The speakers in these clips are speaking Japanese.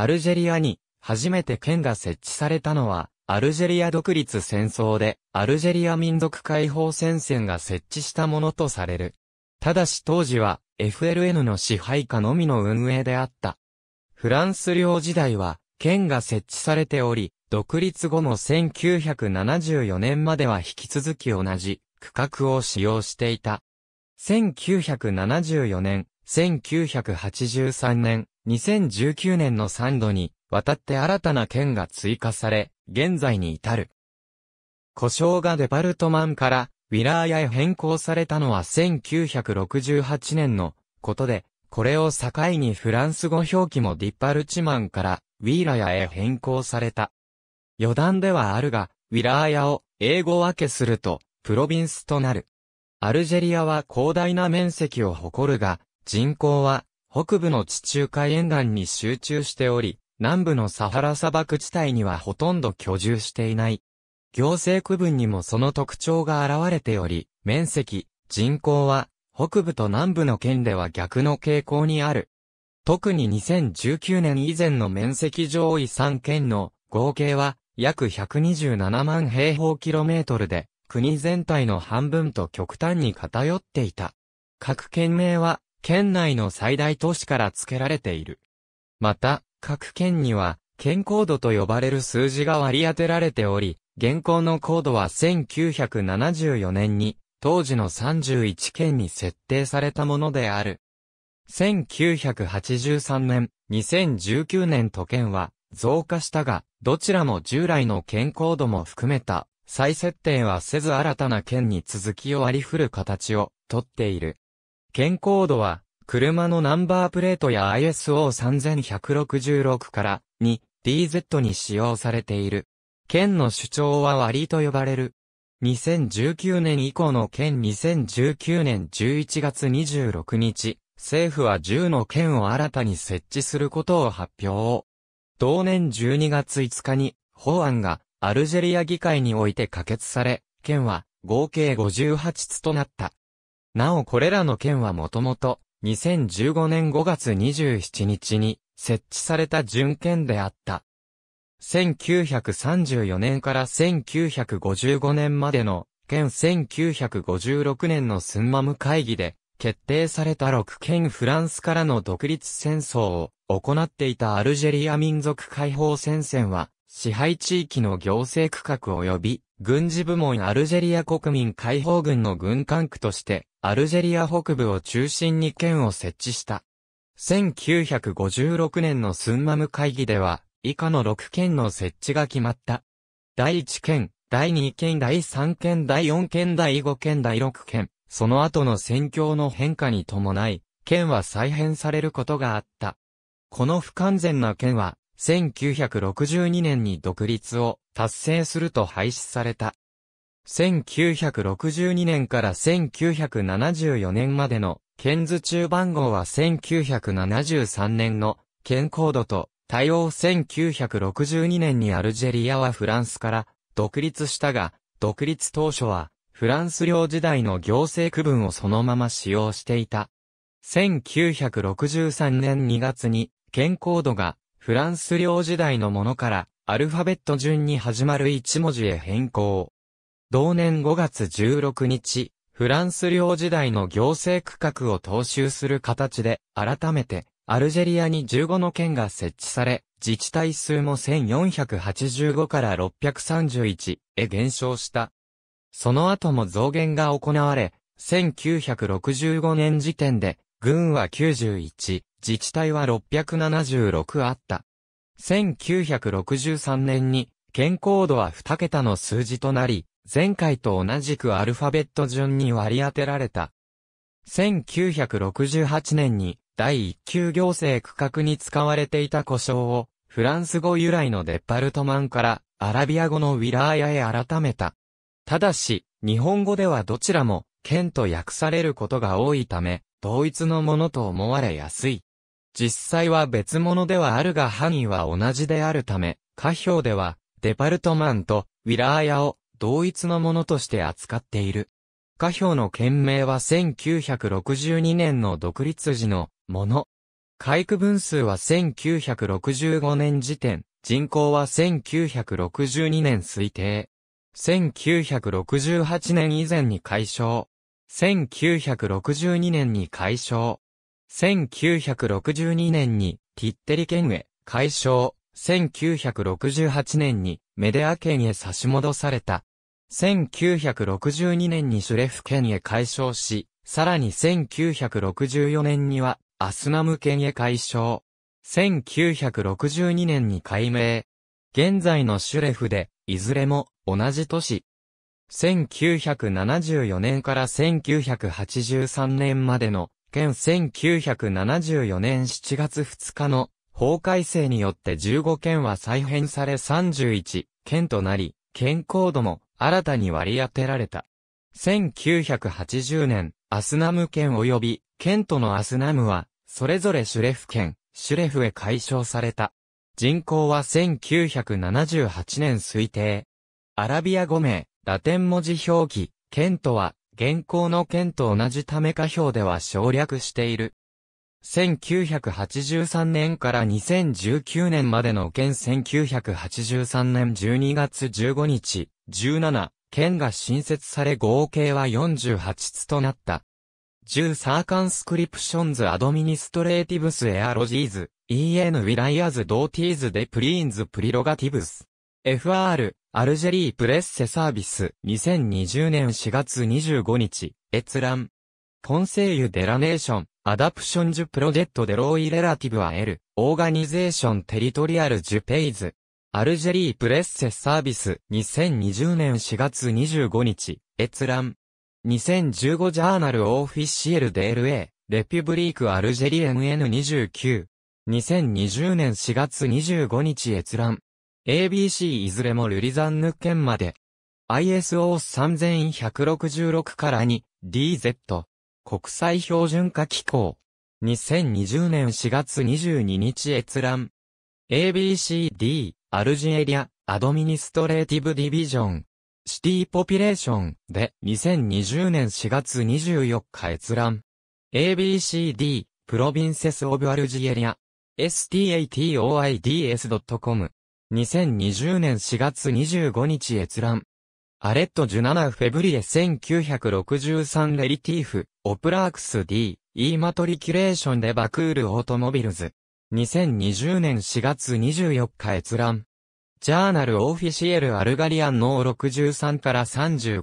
アルジェリアに初めて県が設置されたのは、アルジェリア独立戦争で、アルジェリア民族解放戦線が設置したものとされる。ただし当時は、FLN の支配下のみの運営であった。フランス領時代は、県が設置されており、独立後の1974年までは引き続き同じ区画を使用していた。1974年、1983年、2019年の3度に、渡って新たな県が追加され、現在に至る。故障がデパルトマンから、ウィラーヤへ変更されたのは1968年のことで、これを境にフランス語表記もディパルチマンからウィーラヤへ変更された。余談ではあるが、ウィラーヤを英語分けするとプロビンスとなる。アルジェリアは広大な面積を誇るが、人口は北部の地中海沿岸に集中しており、南部のサハラ砂漠地帯にはほとんど居住していない。行政区分にもその特徴が現れており、面積、人口は、北部と南部の県では逆の傾向にある。特に2019年以前の面積上位3県の合計は約127万平方キロメートルで国全体の半分と極端に偏っていた。各県名は県内の最大都市から付けられている。また、各県には、健康度と呼ばれる数字が割り当てられており、現行の高度は1974年に、当時の31県に設定されたものである。1983年、2019年と県は増加したが、どちらも従来の健康度も含めた再設定はせず新たな県に続きを割り振る形をとっている。健康度は、車のナンバープレートや ISO3166 から2 DZ に使用されている。県の主張は割と呼ばれる。2019年以降の県2019年11月26日、政府は10の県を新たに設置することを発表。同年12月5日に法案がアルジェリア議会において可決され、県は合計58つとなった。なおこれらの県はもともと、2015年5月27日に設置された準県であった。1934年から1955年までの、県1956年のスンマム会議で、決定された6県フランスからの独立戦争を行っていたアルジェリア民族解放戦線は、支配地域の行政区画及び、軍事部門アルジェリア国民解放軍の軍管区として、アルジェリア北部を中心に県を設置した。1956年のスンマム会議では、以下の6県の設置が決まった。第1県、第2県、第3県、第4県、第5県、第6県。その後の戦況の変化に伴い、県は再編されることがあった。この不完全な県は、1962年に独立を達成すると廃止された。1962年から1974年までの、検図中番号は1973年の、県コードと、対応1962年にアルジェリアはフランスから、独立したが、独立当初は、フランス領時代の行政区分をそのまま使用していた。1963年2月に、県コードが、フランス領時代のものから、アルファベット順に始まる1文字へ変更。同年5月16日、フランス領時代の行政区画を踏襲する形で、改めて、アルジェリアに15の県が設置され、自治体数も1485から631へ減少した。その後も増減が行われ、1965年時点で、軍は91、自治体は676あった。1963年に、健康度は2桁の数字となり、前回と同じくアルファベット順に割り当てられた。1968年に第1級行政区画に使われていた故障をフランス語由来のデパルトマンからアラビア語のウィラーヤへ改めた。ただし、日本語ではどちらも県と訳されることが多いため、同一のものと思われやすい。実際は別物ではあるが範囲は同じであるため、下表ではデパルトマンとウィラーヤを同一のものとして扱っている。下表の件名は1962年の独立時のもの。回区分数は1965年時点、人口は1962年推定。1968年以前に解消。1962年に解消。1962年にティッテリ県へ解消。1968年にメデア県へ差し戻された。1962年にシュレフ県へ解消し、さらに1964年にはアスナム県へ解消。1962年に改名。現在のシュレフで、いずれも同じ都市。1974年から1983年までの、県1974年7月2日の法改正によって15県は再編され31県となり、県高度も新たに割り当てられた。1980年、アスナム県及び、県都のアスナムは、それぞれシュレフ県、シュレフへ解消された。人口は1978年推定。アラビア語名、ラテン文字表記、県都は、現行の県と同じため下表では省略している。1983年から2019年までの県1983年12月15日、17、県が新設され合計は48つとなった。10サーカンスクリプションズアドミニストレーティブスエアロジーズ、EN ウィライアズドーティーズデプリーンズプリロガティブス。FR、アルジェリープレッセサービス、2020年4月25日、閲覧。コンセイユデラネーション、アダプションジュプロジェットデローイレラティブアエル、オーガニゼーションテリトリアルジュペイズ。アルジェリープレッセサービス、2020年4月25日、閲覧。2015ジャーナルオフィシエルデー l ー、レピュブリークアルジェリエン N29。2020年4月25日閲覧。ABC いずれもルリザンヌ県まで。ISO3166 から2、DZ。国際標準化機構。2020年4月22日閲覧。ABCD。アルジエリア、アドミニストレーティブディビジョン、シティポピュレーションで2020年4月24日閲覧。ABCD、プロビンセスオブアルジエリア、statoids.com。2020年4月25日閲覧。アレット17フェブリエ1963レリティーフ、オプラークス D、E マトリキュレーションでバクールオートモビルズ。2020年4月24日閲覧。ジャーナルオフィシエルアルガリアンの63から30、50、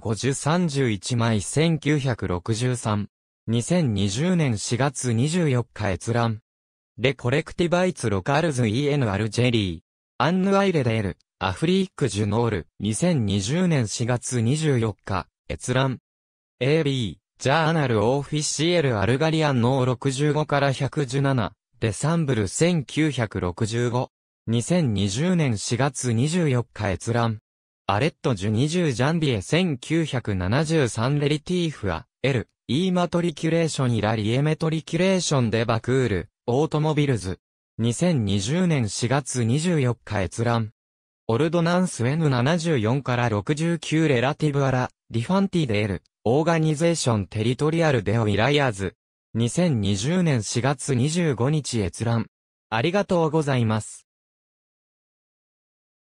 31枚1963。2020年4月24日閲覧。レコレクティバイツロカールズ EN アルジェリー。アンヌアイレデール、アフリークジュノール。2020年4月24日、閲覧。AB、ジャーナルオフィシエルアルガリアンの65から117。デサンブル1965。2020年4月24日閲覧。アレットジュ20ジャンビエ1973レリティーフア、L、E マトリキュレーションイラリエメトリキュレーションデバクール、オートモビルズ。2020年4月24日閲覧。オルドナンス N74 から69レラティブアラ、ディファンティデール、オーガニゼーションテリトリアルデオイライアーズ、2020年4月25日閲覧。ありがとうございます。